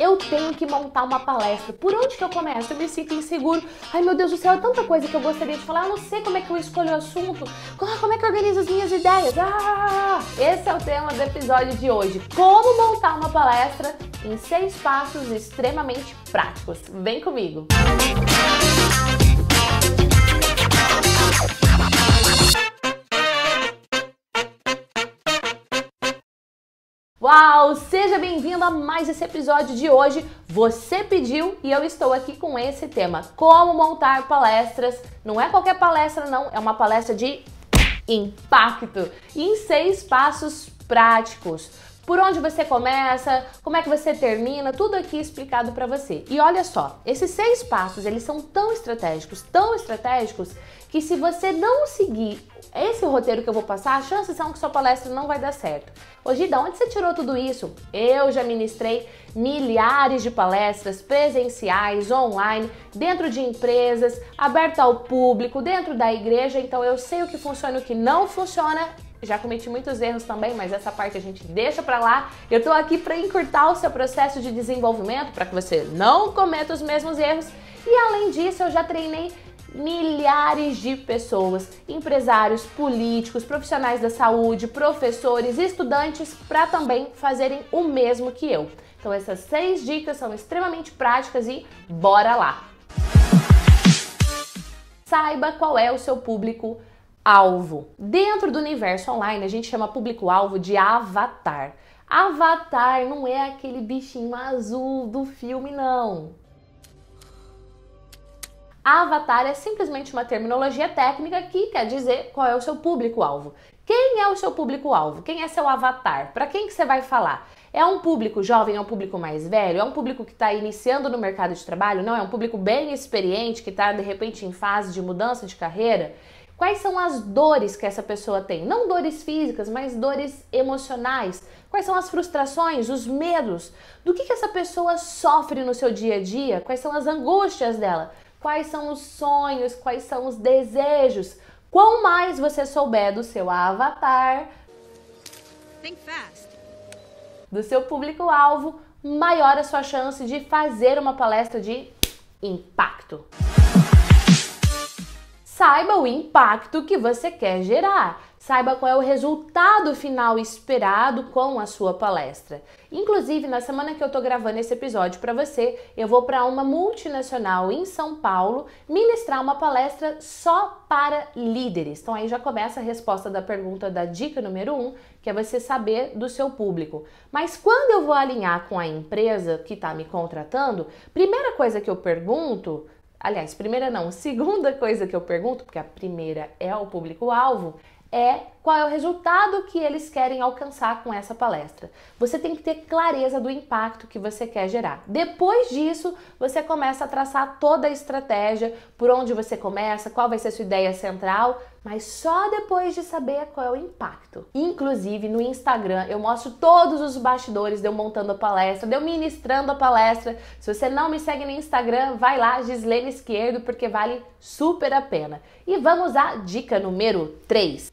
eu tenho que montar uma palestra. Por onde que eu começo? Eu me sinto inseguro. Ai meu Deus do céu, é tanta coisa que eu gostaria de falar. Eu não sei como é que eu escolho o assunto. Ah, como é que eu organizo as minhas ideias? Ah! Esse é o tema do episódio de hoje. Como montar uma palestra em seis passos extremamente práticos. Vem comigo! Música Uau! Seja bem-vindo a mais esse episódio de hoje. Você pediu e eu estou aqui com esse tema: como montar palestras. Não é qualquer palestra, não, é uma palestra de impacto em seis passos práticos por onde você começa, como é que você termina, tudo aqui explicado para você. E olha só, esses seis passos, eles são tão estratégicos, tão estratégicos, que se você não seguir esse roteiro que eu vou passar, as chances são que sua palestra não vai dar certo. Hoje, da onde você tirou tudo isso? Eu já ministrei milhares de palestras presenciais, online, dentro de empresas, aberta ao público, dentro da igreja, então eu sei o que funciona e o que não funciona já cometi muitos erros também, mas essa parte a gente deixa para lá. Eu tô aqui para encurtar o seu processo de desenvolvimento para que você não cometa os mesmos erros. E além disso, eu já treinei milhares de pessoas, empresários, políticos, profissionais da saúde, professores, estudantes, para também fazerem o mesmo que eu. Então essas seis dicas são extremamente práticas e bora lá. Saiba qual é o seu público alvo. Dentro do universo online, a gente chama público-alvo de avatar. Avatar não é aquele bichinho azul do filme, não. Avatar é simplesmente uma terminologia técnica que quer dizer qual é o seu público-alvo. Quem é o seu público-alvo? Quem é seu avatar? Para quem que você vai falar? É um público jovem? É um público mais velho? É um público que está iniciando no mercado de trabalho? Não, é um público bem experiente que está de repente em fase de mudança de carreira? Quais são as dores que essa pessoa tem? Não dores físicas, mas dores emocionais. Quais são as frustrações, os medos? Do que, que essa pessoa sofre no seu dia a dia? Quais são as angústias dela? Quais são os sonhos? Quais são os desejos? Quanto mais você souber do seu avatar, do seu público-alvo, maior a sua chance de fazer uma palestra de impacto saiba o impacto que você quer gerar, saiba qual é o resultado final esperado com a sua palestra. Inclusive, na semana que eu tô gravando esse episódio para você, eu vou para uma multinacional em São Paulo ministrar uma palestra só para líderes. Então aí já começa a resposta da pergunta da dica número um, que é você saber do seu público. Mas quando eu vou alinhar com a empresa que está me contratando, primeira coisa que eu pergunto Aliás, primeira não, segunda coisa que eu pergunto, porque a primeira é o público-alvo, é qual é o resultado que eles querem alcançar com essa palestra. Você tem que ter clareza do impacto que você quer gerar. Depois disso, você começa a traçar toda a estratégia, por onde você começa, qual vai ser a sua ideia central, mas só depois de saber qual é o impacto. Inclusive, no Instagram, eu mostro todos os bastidores de eu montando a palestra, de eu ministrando a palestra. Se você não me segue no Instagram, vai lá, Gislene Esquerdo, porque vale super a pena. E vamos à dica número 3.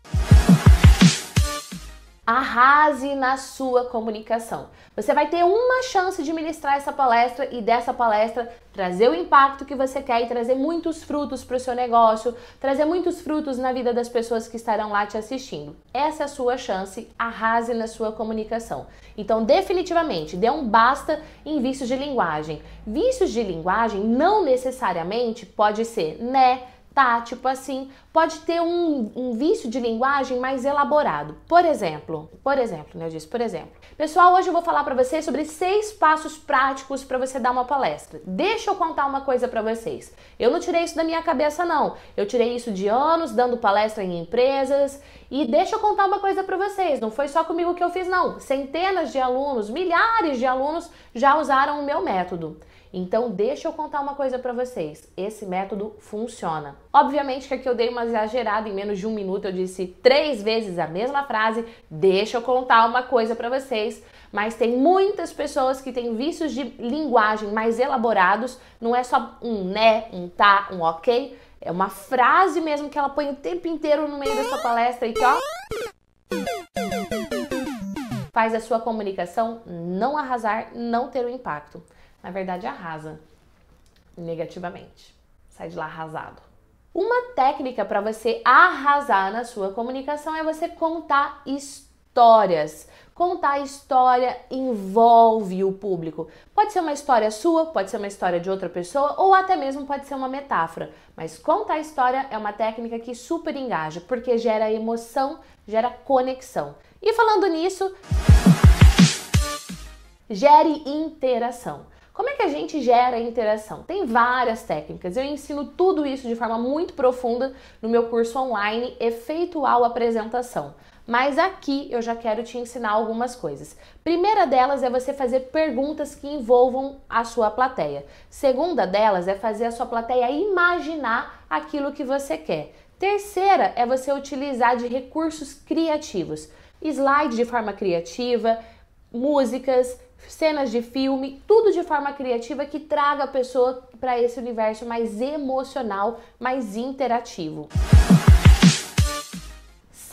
Arrase na sua comunicação. Você vai ter uma chance de ministrar essa palestra e dessa palestra trazer o impacto que você quer e trazer muitos frutos para o seu negócio, trazer muitos frutos na vida das pessoas que estarão lá te assistindo. Essa é a sua chance, arrase na sua comunicação. Então, definitivamente, dê um basta em vícios de linguagem. Vícios de linguagem não necessariamente pode ser né tá? Tipo assim, pode ter um, um, vício de linguagem mais elaborado. Por exemplo, por exemplo, né? Eu disse, por exemplo. Pessoal, hoje eu vou falar para vocês sobre seis passos práticos para você dar uma palestra. Deixa eu contar uma coisa para vocês. Eu não tirei isso da minha cabeça não. Eu tirei isso de anos dando palestra em empresas e deixa eu contar uma coisa para vocês. Não foi só comigo que eu fiz não. Centenas de alunos, milhares de alunos já usaram o meu método. Então, deixa eu contar uma coisa para vocês. Esse método funciona. Obviamente que aqui eu dei uma exagerada, em menos de um minuto eu disse três vezes a mesma frase. Deixa eu contar uma coisa para vocês. Mas tem muitas pessoas que têm vícios de linguagem mais elaborados. Não é só um né, um tá, um ok. É uma frase mesmo que ela põe o tempo inteiro no meio da sua palestra e que, ó faz a sua comunicação não arrasar, não ter o um impacto na verdade arrasa negativamente. Sai de lá arrasado. Uma técnica para você arrasar na sua comunicação é você contar histórias. Contar a história envolve o público. Pode ser uma história sua, pode ser uma história de outra pessoa, ou até mesmo pode ser uma metáfora. Mas contar a história é uma técnica que super engaja, porque gera emoção, gera conexão. E falando nisso, gere interação. Como é que a gente gera interação? Tem várias técnicas. Eu ensino tudo isso de forma muito profunda no meu curso online Efeitual Apresentação. Mas aqui eu já quero te ensinar algumas coisas. Primeira delas é você fazer perguntas que envolvam a sua plateia. Segunda delas é fazer a sua plateia imaginar aquilo que você quer. Terceira é você utilizar de recursos criativos, slide de forma criativa, músicas, cenas de filme, tudo de forma criativa que traga a pessoa para esse universo mais emocional, mais interativo.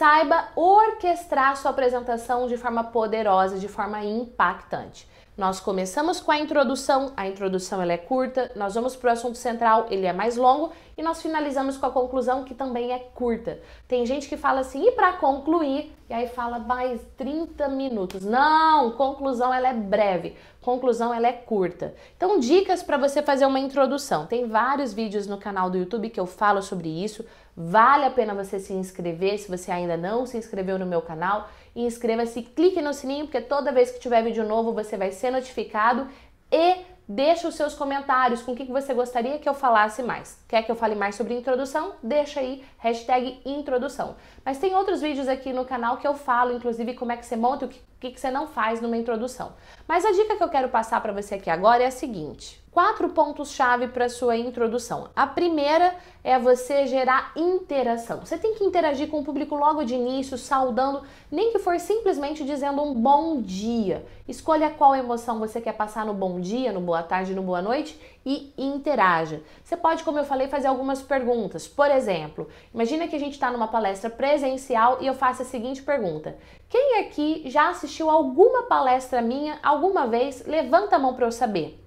Saiba orquestrar sua apresentação de forma poderosa, de forma impactante. Nós começamos com a introdução, a introdução ela é curta, nós vamos para o assunto central, ele é mais longo, e nós finalizamos com a conclusão, que também é curta. Tem gente que fala assim, e para concluir? E aí fala mais 30 minutos. Não, conclusão ela é breve, conclusão ela é curta. Então, dicas para você fazer uma introdução. Tem vários vídeos no canal do YouTube que eu falo sobre isso, Vale a pena você se inscrever se você ainda não se inscreveu no meu canal. Inscreva-se, clique no sininho, porque toda vez que tiver vídeo novo você vai ser notificado e deixa os seus comentários com o que você gostaria que eu falasse mais. Quer que eu fale mais sobre introdução? Deixa aí, hashtag introdução. Mas tem outros vídeos aqui no canal que eu falo, inclusive, como é que você monta o que que, que você não faz numa introdução. Mas a dica que eu quero passar para você aqui agora é a seguinte: quatro pontos-chave para sua introdução. A primeira é você gerar interação. Você tem que interagir com o público logo de início, saudando, nem que for simplesmente dizendo um bom dia. Escolha qual emoção você quer passar no bom dia, no boa tarde, no boa noite e interaja. Você pode, como eu falei, fazer algumas perguntas. Por exemplo, imagina que a gente está numa palestra presencial e eu faço a seguinte pergunta: quem aqui já assistiu alguma palestra minha alguma vez? Levanta a mão para eu saber.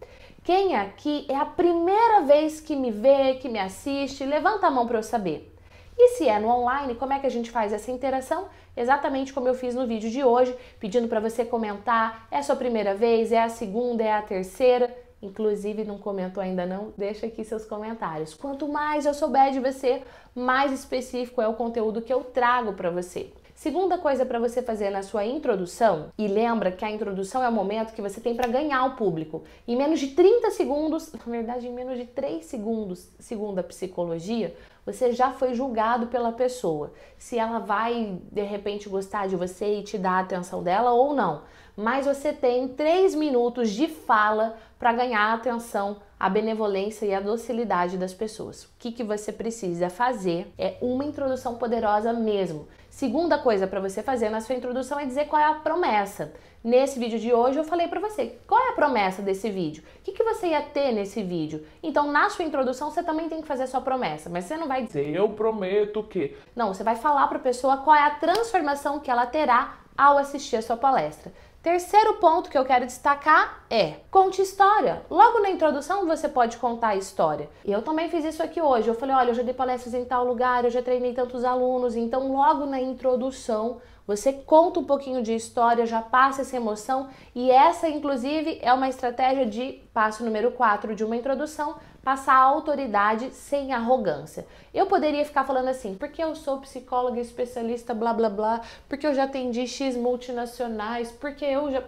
Quem aqui é a primeira vez que me vê, que me assiste? Levanta a mão para eu saber. E se é no online, como é que a gente faz essa interação? Exatamente como eu fiz no vídeo de hoje, pedindo para você comentar: é a sua primeira vez, é a segunda, é a terceira? Inclusive, não comentou ainda não? Deixa aqui seus comentários. Quanto mais eu souber de você, mais específico é o conteúdo que eu trago para você. Segunda coisa para você fazer na sua introdução, e lembra que a introdução é o momento que você tem para ganhar o público. Em menos de 30 segundos, na verdade, em menos de 3 segundos, segundo a psicologia, você já foi julgado pela pessoa. Se ela vai de repente gostar de você e te dar a atenção dela ou não. Mas você tem 3 minutos de fala para ganhar a atenção a benevolência e a docilidade das pessoas. O que, que você precisa fazer é uma introdução poderosa mesmo. Segunda coisa para você fazer na sua introdução é dizer qual é a promessa. Nesse vídeo de hoje eu falei para você qual é a promessa desse vídeo, o que, que você ia ter nesse vídeo. Então na sua introdução você também tem que fazer a sua promessa, mas você não vai dizer eu prometo que. Não, você vai falar para a pessoa qual é a transformação que ela terá ao assistir a sua palestra. Terceiro ponto que eu quero destacar é conte história. Logo na introdução você pode contar a história. Eu também fiz isso aqui hoje. Eu falei, olha, eu já dei palestras em tal lugar, eu já treinei tantos alunos. Então, logo na introdução você conta um pouquinho de história, já passa essa emoção e essa, inclusive, é uma estratégia de passo número 4 de uma introdução, passar autoridade sem arrogância. Eu poderia ficar falando assim, porque eu sou psicóloga especialista, blá blá blá, porque eu já atendi X multinacionais, porque eu já.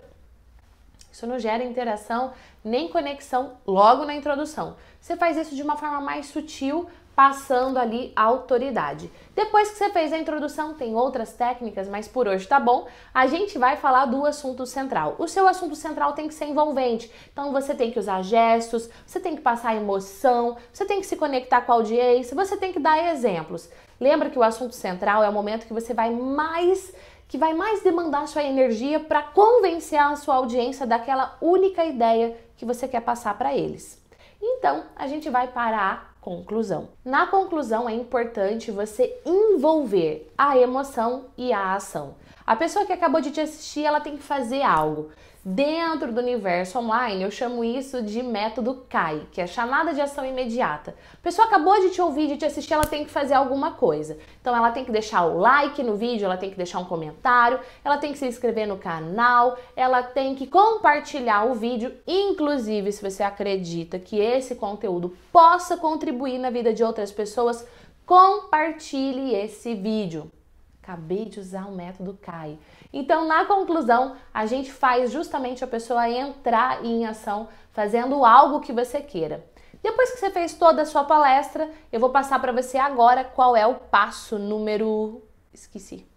Isso não gera interação nem conexão logo na introdução. Você faz isso de uma forma mais sutil, passando ali a autoridade. Depois que você fez a introdução, tem outras técnicas, mas por hoje tá bom. A gente vai falar do assunto central. O seu assunto central tem que ser envolvente. Então você tem que usar gestos, você tem que passar emoção, você tem que se conectar com a audiência, você tem que dar exemplos. Lembra que o assunto central é o momento que você vai mais que vai mais demandar sua energia para convencer a sua audiência daquela única ideia que você quer passar para eles. Então, a gente vai parar conclusão. Na conclusão, é importante você envolver a emoção e a ação. A pessoa que acabou de te assistir, ela tem que fazer algo. Dentro do universo online, eu chamo isso de método CAI, que é chamada de ação imediata. A pessoa acabou de te ouvir, de te assistir, ela tem que fazer alguma coisa. Então ela tem que deixar o like no vídeo, ela tem que deixar um comentário, ela tem que se inscrever no canal, ela tem que compartilhar o vídeo, inclusive se você acredita que esse conteúdo possa contribuir na vida de outras pessoas, compartilhe esse vídeo. Acabei de usar o método CAI. Então, na conclusão, a gente faz justamente a pessoa entrar em ação fazendo algo que você queira. Depois que você fez toda a sua palestra, eu vou passar para você agora qual é o passo número. Esqueci.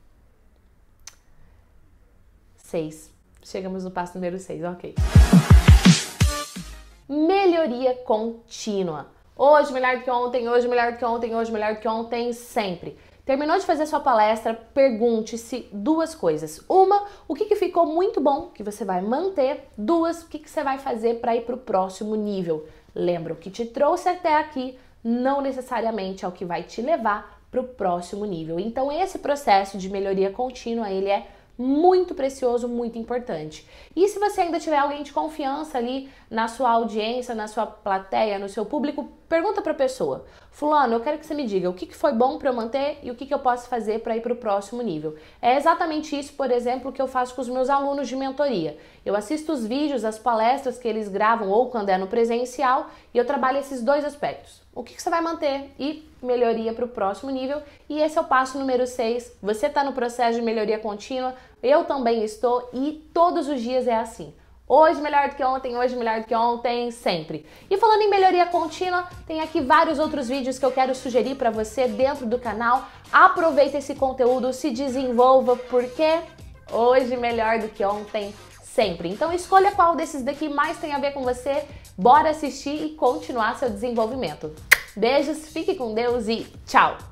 6. Chegamos no passo número 6, ok. Melhoria contínua. Hoje melhor do que ontem, hoje melhor do que ontem, hoje melhor do que ontem, sempre. Terminou de fazer sua palestra, pergunte-se duas coisas. Uma, o que, que ficou muito bom que você vai manter? Duas, o que, que você vai fazer para ir para o próximo nível? Lembra, o que te trouxe até aqui não necessariamente é o que vai te levar para o próximo nível. Então, esse processo de melhoria contínua, ele é muito precioso, muito importante. E se você ainda tiver alguém de confiança ali na sua audiência, na sua plateia, no seu público, pergunta para a pessoa: Fulano, eu quero que você me diga o que, foi bom para eu manter e o que, que eu posso fazer para ir para o próximo nível. É exatamente isso, por exemplo, que eu faço com os meus alunos de mentoria. Eu assisto os vídeos, as palestras que eles gravam ou quando é no presencial e eu trabalho esses dois aspectos. O que, que você vai manter e melhoria para o próximo nível. E esse é o passo número 6. Você está no processo de melhoria contínua, eu também estou e todos os dias é assim. Hoje melhor do que ontem, hoje melhor do que ontem, sempre. E falando em melhoria contínua, tem aqui vários outros vídeos que eu quero sugerir para você dentro do canal. Aproveita esse conteúdo, se desenvolva, porque hoje melhor do que ontem, sempre. Então escolha qual desses daqui mais tem a ver com você, bora assistir e continuar seu desenvolvimento. Beijos, fique com Deus e tchau!